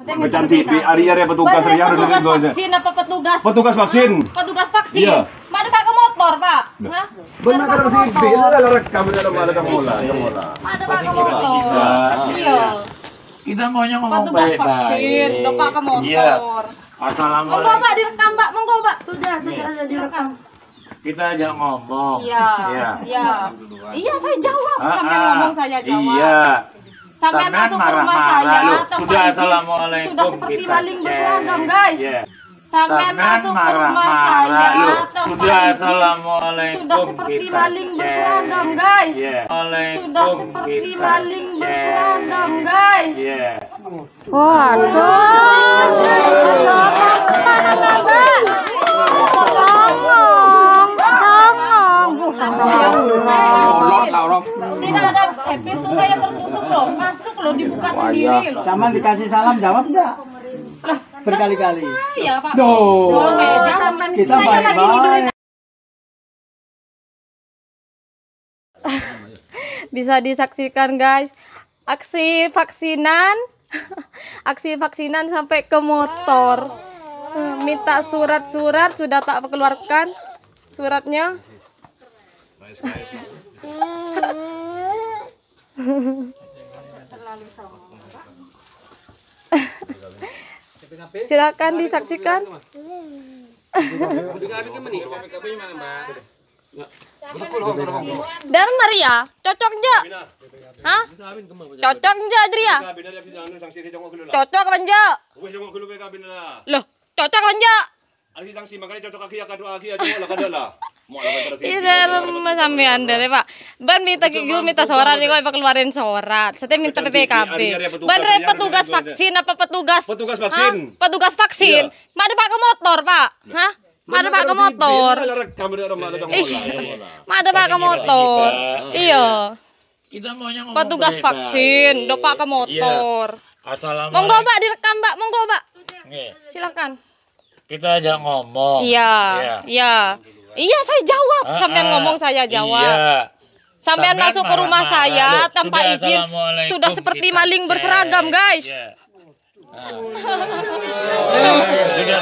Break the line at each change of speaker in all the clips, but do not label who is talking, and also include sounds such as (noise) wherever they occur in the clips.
Bercantik di ari area petugas Bener, yang petugas vaksin apa petugas? Petugas vaksin. Petugas vaksin. Iya. Mana pakai motor, Pak? Hah? Benar kan sih, bila lah rekam dalam ada kamu lah, kamu lah. Ada pakai motor. Iya. iya. Kita maunya ngomong baik-baik. Petugas vaksin, lupa pakai iya. motor. Assalamualaikum. Monggo Pak direkam Pak, monggo Pak. Sudah, sudah ada direkam. Kita aja ngomong. Iya. Iya. Iya, iya saya jawab. Ah, Sampai ah. ngomong saya jawab. Iya sampai masuk ke rumah saya Loh, sudah assalamualaikum sudah seperti maling berseragam guys yeah. sampai masuk ke rumah saya Loh, sudah assalamualaikum sudah seperti maling berseragam guys yeah. sudah seperti maling berseragam guys yeah. waduh orang. Tidak kan ada HP tuh saya tertutup loh, masuk loh dibuka sendiri iya. loh. Sama dikasih salam jawab enggak? Lah, berkali-kali. Iya, Pak. Duh kita baik-baik. (laughs) Bisa disaksikan guys aksi vaksinan (laughs) aksi vaksinan sampai ke motor minta surat-surat sudah tak keluarkan suratnya Silakan disaksikan. Kan, Dar Maria, cocok enggak? Hah? Cocok enggak Adria? Cocok enggak? Loh, cocok enggak? Alki sanksi makanya cocok aki ya kadu aki ya cocok lah kadu lah. Iya, sampai anda deh Pak. Ban minta gigu minta sorat nih kok keluarin sorat. Saya minta PPKB. Ban petugas vaksin apa petugas? Petugas vaksin. Petugas vaksin. Iya. Mak ada pakai motor, Pak. Nah, Hah? Mak ada pakai motor. Mak ada pakai motor. Iya. Kita maunya ngomong petugas vaksin, iya. do pakai motor. Assalamualaikum. Monggo, Pak, direkam, Pak. Monggo, Pak. Silakan. Kita aja ngomong. Iya. Iya. iya. Iya, saya jawab. Ah, Sampean ah, ngomong saya iya. jawab. Iya. Sampean, Sampean masuk ke rumah marah, saya marah. tanpa sudah, izin. Sudah seperti maling berseragam, guys. Yeah. Iya.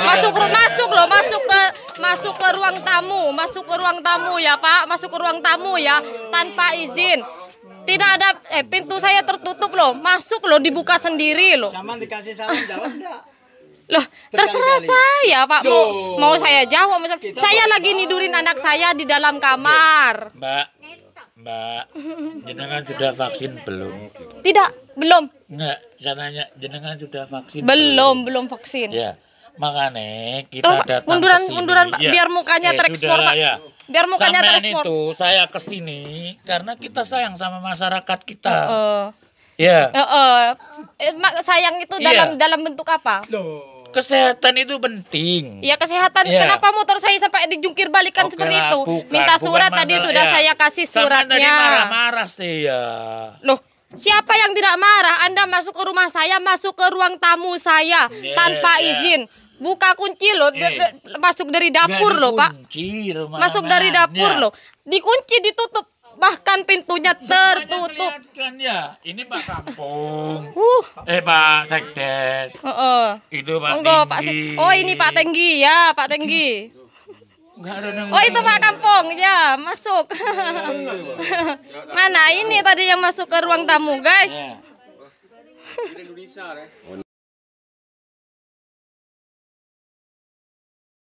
masuk masuk loh masuk ke masuk ke ruang tamu masuk ke ruang tamu ya pak masuk ke ruang tamu ya tanpa izin tidak ada eh pintu saya tertutup loh masuk loh dibuka sendiri loh sama dikasih salam jawab enggak Loh, terserah saya, Pak. Mau mau saya jawab, misal, saya lagi nidurin anak saya di dalam kamar. Mbak. Mbak, jenengan sudah vaksin belum? Tidak, belum. Enggak, saya nanya, jenengan sudah vaksin belum? Belum, belum vaksin. Ya. Makanya kita Tolong, datang munduran, kesini. Munduran, ya. biar mukanya eh, terekspor, Pak. Ya. Biar mukanya Sampean terekspor. itu saya kesini karena kita sayang sama masyarakat kita. Uh -uh. Ya. Uh -uh. Sayang itu iya. dalam yeah. dalam bentuk apa? Loh. Kesehatan itu penting. Iya kesehatan. Ya. Kenapa motor saya sampai dijungkir balikan Oke oh, seperti itu? Bukan, Minta surat tadi mana, sudah ya. saya kasih suratnya. marah-marah saya. Loh, Siapa yang tidak marah? Anda masuk ke rumah saya, masuk ke ruang tamu saya ya, tanpa ya. izin. Buka kunci loh, eh, masuk dari dapur loh, Pak. Rumah masuk dari dapur loh. Dikunci, ditutup. Bahkan pintunya tertutup kan ya, ini Pak Kampung. Uh. Eh Pak Sekdes. Uh -uh. Itu Pak Tenggi, Pak oh ini Pak Tenggi ya, Pak Tenggi. Oh itu Pak Kampung ya masuk. (laughs) Mana ini tadi yang masuk ke ruang tamu guys. Ya.